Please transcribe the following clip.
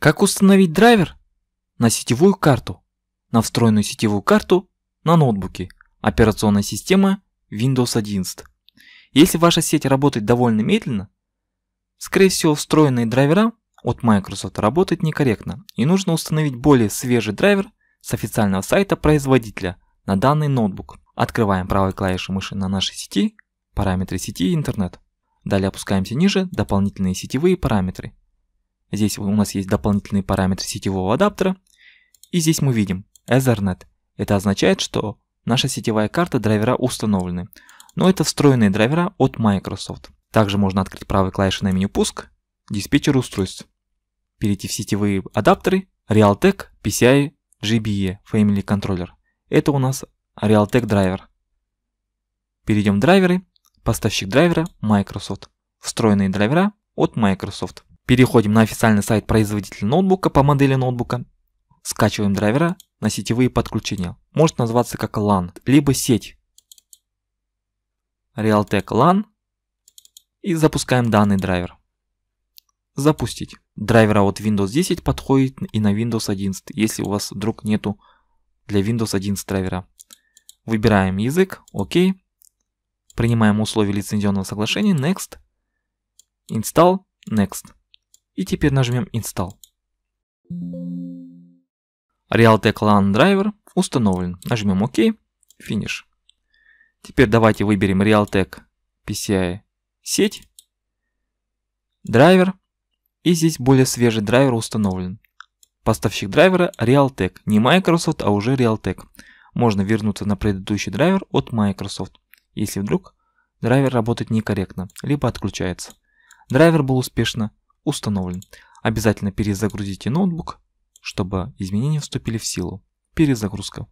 Как установить драйвер? На сетевую карту. На встроенную сетевую карту на ноутбуке. Операционная система Windows 11. Если ваша сеть работает довольно медленно, скорее всего встроенные драйвера от Microsoft работают некорректно и нужно установить более свежий драйвер с официального сайта производителя на данный ноутбук. Открываем правой клавишей мыши на нашей сети, параметры сети и интернет. Далее опускаемся ниже, дополнительные сетевые параметры. Здесь у нас есть дополнительные параметры сетевого адаптера. И здесь мы видим Ethernet. Это означает, что наша сетевая карта драйвера установлены. Но это встроенные драйвера от Microsoft. Также можно открыть правой клавишей на меню «Пуск», «Диспетчер устройств», перейти в сетевые адаптеры Realtek PCI GBE Family Controller. Это у нас Realtek драйвер. Перейдем в драйверы, поставщик драйвера Microsoft, встроенные драйвера от Microsoft. Переходим на официальный сайт производителя ноутбука по модели ноутбука. Скачиваем драйвера на сетевые подключения. Может называться как LAN, либо сеть. Realtek LAN. И запускаем данный драйвер. Запустить. Драйвера от Windows 10 подходит и на Windows 11, если у вас вдруг нету для Windows 11 драйвера. Выбираем язык, ОК. Принимаем условия лицензионного соглашения, Next. Install, Next и теперь нажмем Install. Realtek LAN драйвер установлен. Нажмем ОК, Finish. Теперь давайте выберем Realtek PCI сеть, драйвер, и здесь более свежий драйвер установлен. Поставщик драйвера Realtek, не Microsoft, а уже Realtek. Можно вернуться на предыдущий драйвер от Microsoft, если вдруг драйвер работает некорректно, либо отключается. Драйвер был успешно установлен. Обязательно перезагрузите ноутбук, чтобы изменения вступили в силу. Перезагрузка.